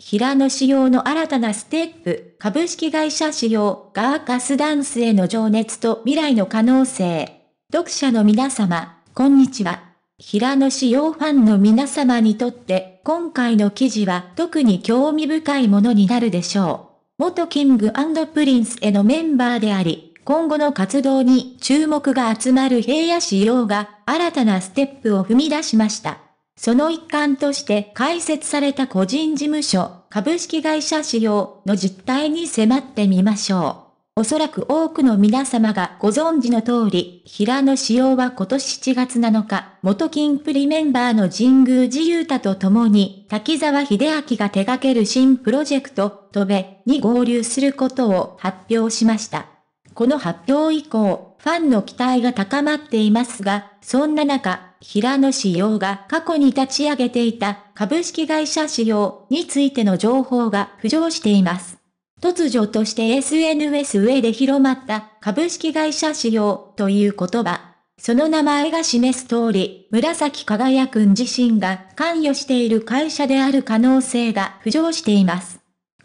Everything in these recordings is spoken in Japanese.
平野仕様の新たなステップ、株式会社仕様、ガーカスダンスへの情熱と未来の可能性。読者の皆様、こんにちは。平野仕様ファンの皆様にとって、今回の記事は特に興味深いものになるでしょう。元キングプリンスへのメンバーであり、今後の活動に注目が集まる平野仕様が新たなステップを踏み出しました。その一環として開設された個人事務所、株式会社使用の実態に迫ってみましょう。おそらく多くの皆様がご存知の通り、平野仕様は今年7月7日、元金プリメンバーの神宮寺雄太と共に、滝沢秀明が手掛ける新プロジェクト、飛べに合流することを発表しました。この発表以降、ファンの期待が高まっていますが、そんな中、平野紫耀が過去に立ち上げていた株式会社紫耀についての情報が浮上しています。突如として SNS 上で広まった株式会社使用という言葉。その名前が示す通り、紫輝くん自身が関与している会社である可能性が浮上しています。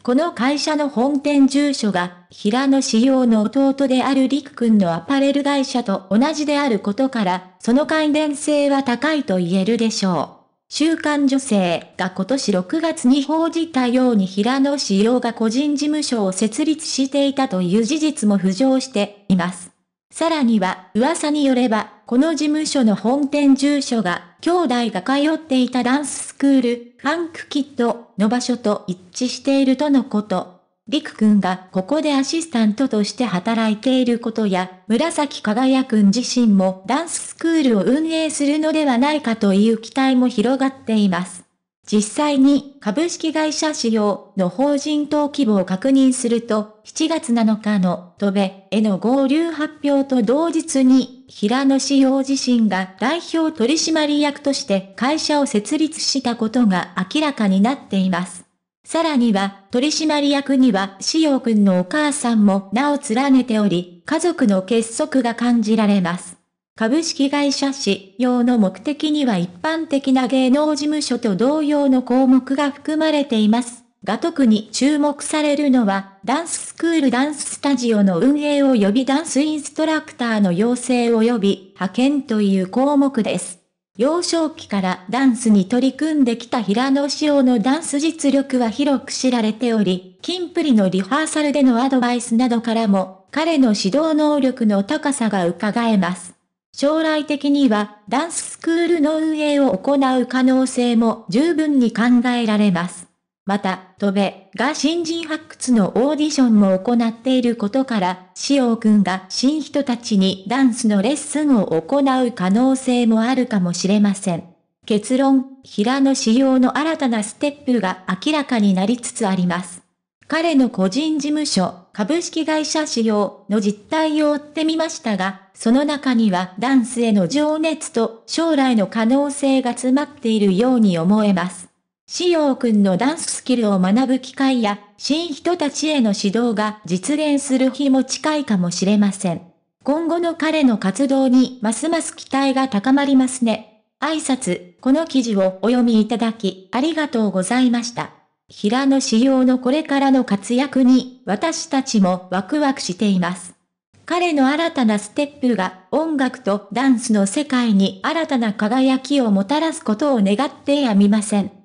この会社の本店住所が、平野仕様の弟である陸くんのアパレル会社と同じであることから、その関連性は高いと言えるでしょう。週刊女性が今年6月に報じたように平野仕様が個人事務所を設立していたという事実も浮上しています。さらには、噂によれば、この事務所の本店住所が、兄弟が通っていたダンススクール、ファンクキッドの場所と一致しているとのこと。りくくんがここでアシスタントとして働いていることや、紫輝くん自身もダンススクールを運営するのではないかという期待も広がっています。実際に株式会社仕様の法人登記簿を確認すると、7月7日の戸部への合流発表と同日に、平野仕様自身が代表取締役として会社を設立したことが明らかになっています。さらには、取締役には、仕様君くんのお母さんも名を連ねており、家族の結束が感じられます。株式会社使用の目的には一般的な芸能事務所と同様の項目が含まれています。が特に注目されるのは、ダンススクールダンススタジオの運営及びダンスインストラクターの養成及び派遣という項目です。幼少期からダンスに取り組んできた平野紫耀のダンス実力は広く知られており、金プリのリハーサルでのアドバイスなどからも、彼の指導能力の高さが伺えます。将来的にはダンススクールの運営を行う可能性も十分に考えられます。また、戸部が新人発掘のオーディションも行っていることから、潮くんが新人たちにダンスのレッスンを行う可能性もあるかもしれません。結論、平野仕様の新たなステップが明らかになりつつあります。彼の個人事務所、株式会社仕様の実態を追ってみましたが、その中にはダンスへの情熱と将来の可能性が詰まっているように思えます。仕様くんのダンススキルを学ぶ機会や、新人たちへの指導が実現する日も近いかもしれません。今後の彼の活動にますます期待が高まりますね。挨拶、この記事をお読みいただき、ありがとうございました。平野紫耀のこれからの活躍に私たちもワクワクしています。彼の新たなステップが音楽とダンスの世界に新たな輝きをもたらすことを願ってやみません。